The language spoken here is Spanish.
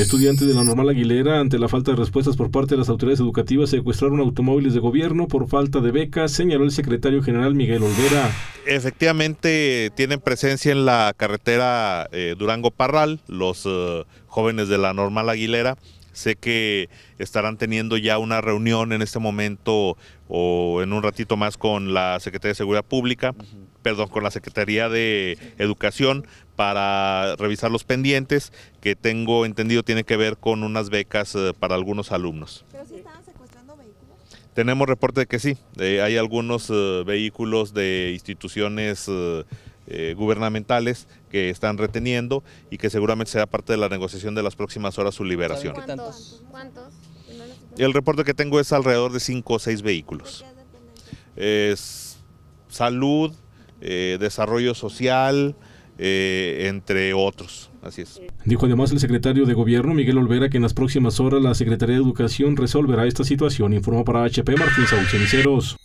Estudiantes de la Normal Aguilera, ante la falta de respuestas por parte de las autoridades educativas, secuestraron automóviles de gobierno por falta de becas, señaló el secretario general Miguel Olvera. Efectivamente, tienen presencia en la carretera eh, Durango-Parral los eh, jóvenes de la Normal Aguilera. Sé que estarán teniendo ya una reunión en este momento o en un ratito más con la Secretaría de Seguridad Pública perdón, con la Secretaría de Educación para revisar los pendientes que tengo entendido tiene que ver con unas becas eh, para algunos alumnos. ¿Pero si estaban secuestrando vehículos? Tenemos reporte de que sí, eh, hay algunos eh, vehículos de instituciones gubernamentales que están reteniendo y que seguramente será parte de la negociación de las próximas horas su liberación. ¿Cuántos? ¿Cuántos? El reporte que tengo es alrededor de 5 o 6 vehículos. Es salud, eh, desarrollo social, eh, entre otros. Así es. Dijo además el secretario de Gobierno Miguel Olvera que en las próximas horas la Secretaría de Educación resolverá esta situación. Informó para HP Martín Ceniceros.